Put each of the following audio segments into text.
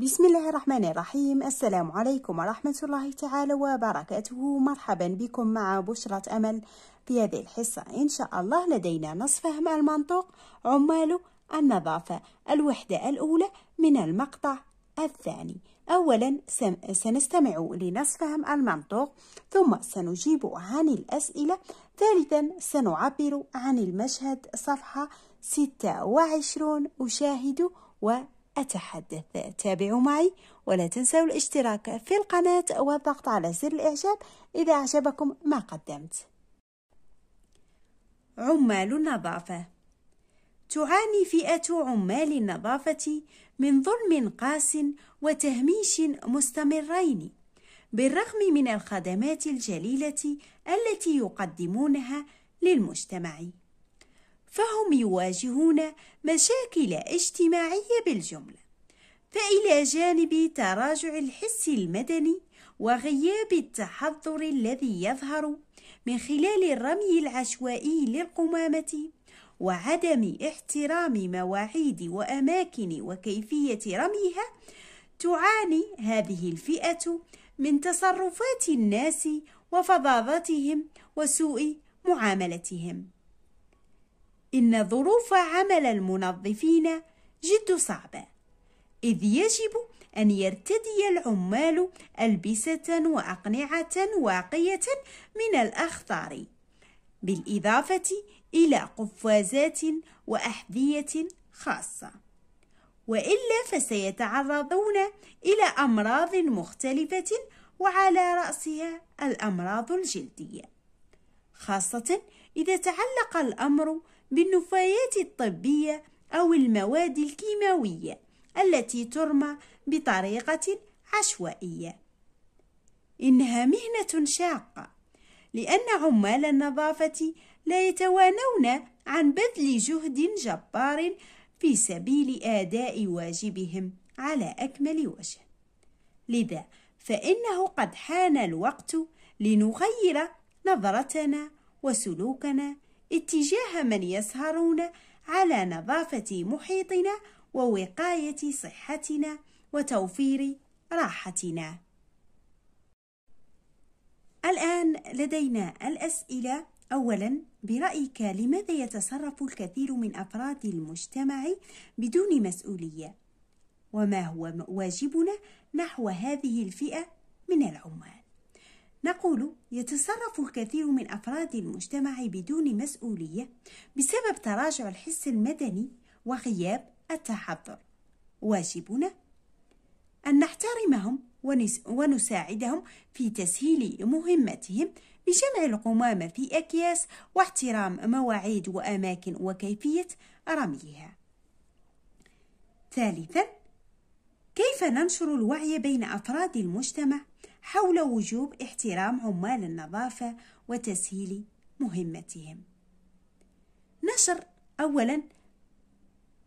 بسم الله الرحمن الرحيم السلام عليكم ورحمة الله تعالى وبركاته مرحبا بكم مع بشرة أمل في هذه الحصة إن شاء الله لدينا نص فهم المنطوق عمال النظافة الوحدة الأولى من المقطع الثاني أولا سنستمع لنص فهم المنطوق ثم سنجيب عن الأسئلة ثالثا سنعبر عن المشهد صفحة 26 أشاهد و أتحدث تابعوا معي ولا تنسوا الاشتراك في القناة والضغط على زر الإعجاب إذا أعجبكم ما قدمت عمال النظافة تعاني فئة عمال النظافة من ظلم قاس وتهميش مستمرين بالرغم من الخدمات الجليلة التي يقدمونها للمجتمع فهم يواجهون مشاكل اجتماعية بالجملة فإلى جانب تراجع الحس المدني وغياب التحضر الذي يظهر من خلال الرمي العشوائي للقمامة وعدم احترام مواعيد وأماكن وكيفية رميها تعاني هذه الفئة من تصرفات الناس وفظاظتهم وسوء معاملتهم إن ظروف عمل المنظفين جد صعبة إذ يجب أن يرتدي العمال ألبسة وأقنعة واقية من الأخطار بالإضافة إلى قفازات وأحذية خاصة وإلا فسيتعرضون إلى أمراض مختلفة وعلى رأسها الأمراض الجلدية خاصة إذا تعلق الأمر بالنفايات الطبية أو المواد الكيماوية التي ترمى بطريقة عشوائية. إنها مهنة شاقة، لأن عمال النظافة لا يتوانون عن بذل جهد جبار في سبيل أداء واجبهم على أكمل وجه. لذا فإنه قد حان الوقت لنغير نظرتنا وسلوكنا اتجاه من يسهرون على نظافة محيطنا ووقاية صحتنا وتوفير راحتنا. الآن لدينا الأسئلة أولا برأيك لماذا يتصرف الكثير من أفراد المجتمع بدون مسؤولية؟ وما هو واجبنا نحو هذه الفئة من العمال؟ نقول يتصرف الكثير من أفراد المجتمع بدون مسؤولية بسبب تراجع الحس المدني وغياب التحضر واجبنا أن نحترمهم ونساعدهم في تسهيل مهمتهم بجمع القمامة في أكياس واحترام مواعيد وأماكن وكيفية رميها. ثالثا، كيف ننشر الوعي بين أفراد المجتمع حول وجوب احترام عمال النظافة وتسهيل مهمتهم. نشر أولاً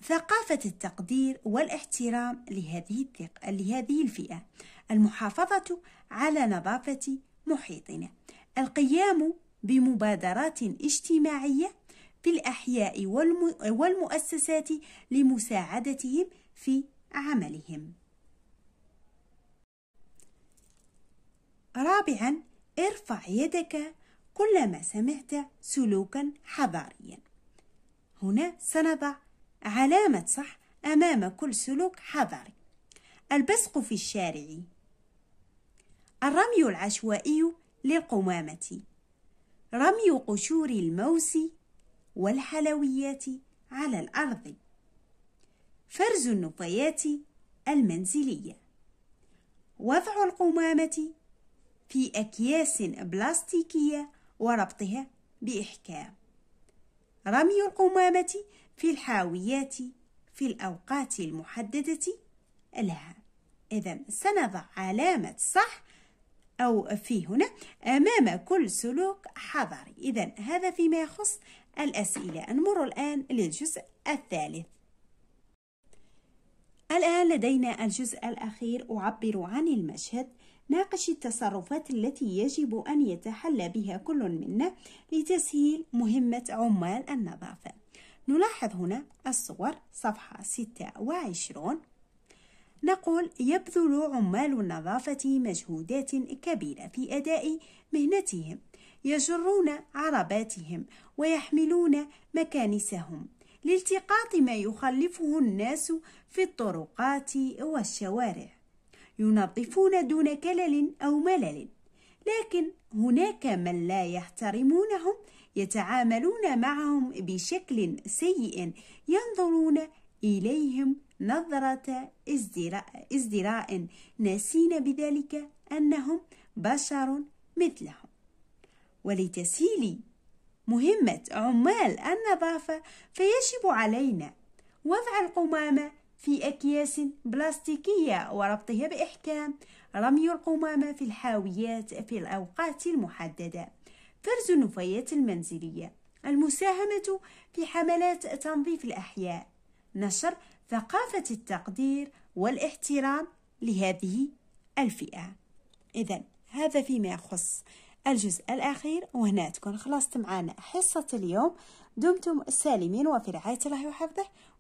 ثقافة التقدير والاحترام لهذه لهذه الفئة، المحافظة على نظافة محيطنا، القيام بمبادرات اجتماعية في الأحياء والمؤسسات لمساعدتهم في عملهم. رابعا ارفع يدك كلما سمعت سلوكا حضاريا هنا سنضع علامة صح أمام كل سلوك حضاري البصق في الشارع الرمي العشوائي للقمامة رمي قشور الموس والحلويات على الأرض فرز النفايات المنزلية وضع القمامة في أكياس بلاستيكية وربطها بإحكام رمي القمامة في الحاويات في الأوقات المحددة لها إذا سنضع علامة صح أو في هنا أمام كل سلوك حضري إذا هذا فيما يخص الأسئلة نمر الآن للجزء الثالث الآن لدينا الجزء الأخير أعبر عن المشهد ناقش التصرفات التي يجب أن يتحلى بها كل منا لتسهيل مهمة عمال النظافة نلاحظ هنا الصور صفحة 26 نقول يبذل عمال النظافة مجهودات كبيرة في أداء مهنتهم يجرون عرباتهم ويحملون مكانسهم لالتقاط ما يخلفه الناس في الطرقات والشوارع ينظفون دون كلل أو ملل لكن هناك من لا يحترمونهم يتعاملون معهم بشكل سيء ينظرون إليهم نظرة ازدراء, ناسين بذلك أنهم بشر مثلهم ولتسهيل مهمة عمال النظافة فيجب علينا وضع القمامة في أكياس بلاستيكية وربطها بإحكام رمي القمامة في الحاويات في الأوقات المحددة فرز النفايات المنزلية المساهمة في حملات تنظيف الأحياء نشر ثقافة التقدير والاحترام لهذه الفئة إذا هذا فيما يخص الجزء الأخير وهنا تكون خلصت معنا حصة اليوم دمتم سالمين وفي رعاية الله وحفظه